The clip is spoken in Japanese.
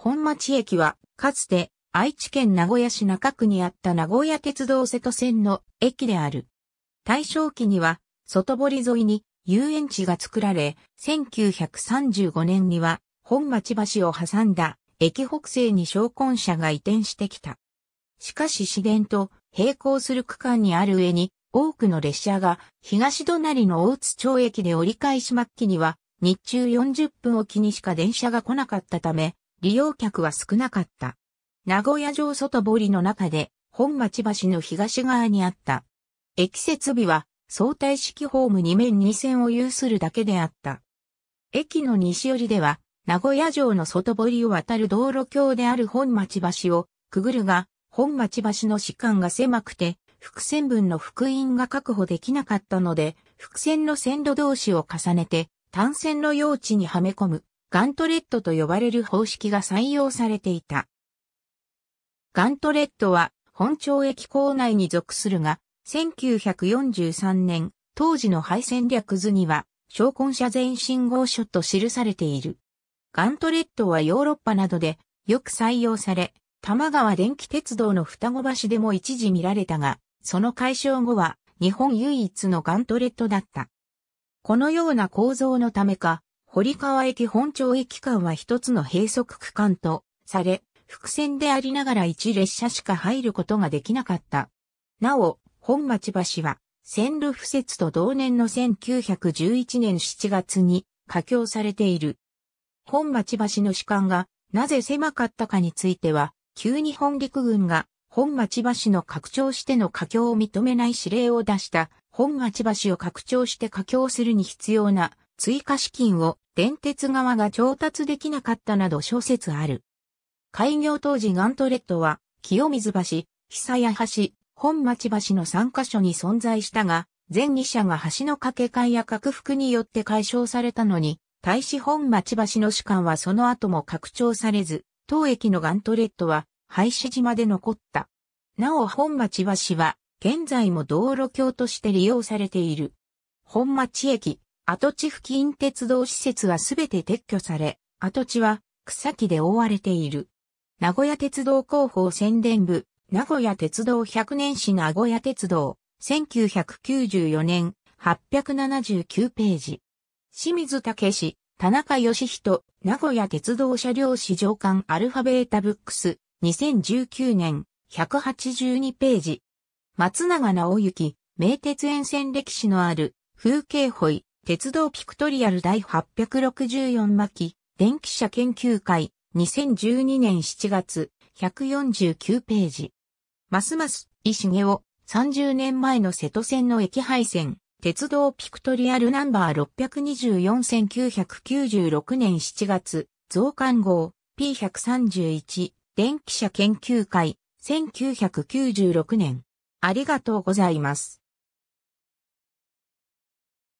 本町駅は、かつて、愛知県名古屋市中区にあった名古屋鉄道瀬戸線の駅である。大正期には、外堀沿いに遊園地が作られ、1935年には、本町橋を挟んだ駅北西に商魂車が移転してきた。しかし市電と並行する区間にある上に、多くの列車が東隣の大津町駅で折り返し末期には、日中40分おきにしか電車が来なかったため、利用客は少なかった。名古屋城外堀の中で、本町橋の東側にあった。駅設備は、相対式ホーム2面2線を有するだけであった。駅の西寄りでは、名古屋城の外堀を渡る道路橋である本町橋をくぐるが、本町橋の士官が狭くて、伏線分の福音が確保できなかったので、伏線の線路同士を重ねて、単線の用地にはめ込む。ガントレットと呼ばれる方式が採用されていた。ガントレットは本町駅構内に属するが、1943年、当時の廃戦略図には、昇魂者全信号書と記されている。ガントレットはヨーロッパなどでよく採用され、玉川電気鉄道の双子橋でも一時見られたが、その解消後は日本唯一のガントレットだった。このような構造のためか、堀川駅本町駅間は一つの閉塞区間とされ、伏線でありながら一列車しか入ることができなかった。なお、本町橋は、線路敷設と同年の1911年7月に架橋されている。本町橋の主観がなぜ狭かったかについては、急に本陸軍が本町橋の拡張しての架橋を認めない指令を出した本町橋を拡張して架橋するに必要な追加資金を電鉄側が調達できなかったなど諸説ある。開業当時ガントレットは、清水橋、久屋橋、本町橋の3カ所に存在したが、前2社が橋の架け替えや拡幅によって解消されたのに、大使本町橋の主管はその後も拡張されず、当駅のガントレットは廃止時まで残った。なお本町橋は現在も道路橋として利用されている。本町駅、跡地付近鉄道施設はすべて撤去され、跡地は草木で覆われている。名古屋鉄道広報宣伝部、名古屋鉄道100年史名古屋鉄道、1994年、879ページ。清水武市田中義人、名古屋鉄道車両史上館アルファベータブックス、2019年、182ページ。松永直行、名鉄沿線歴史のある、風景保育。鉄道ピクトリアル第864巻、電気車研究会、2012年7月、149ページ。ますます、石毛を、30年前の瀬戸線の駅配線、鉄道ピクトリアルナンバー624-1996年7月、増刊号 P131 電気車研究会1996年。ありがとうございます。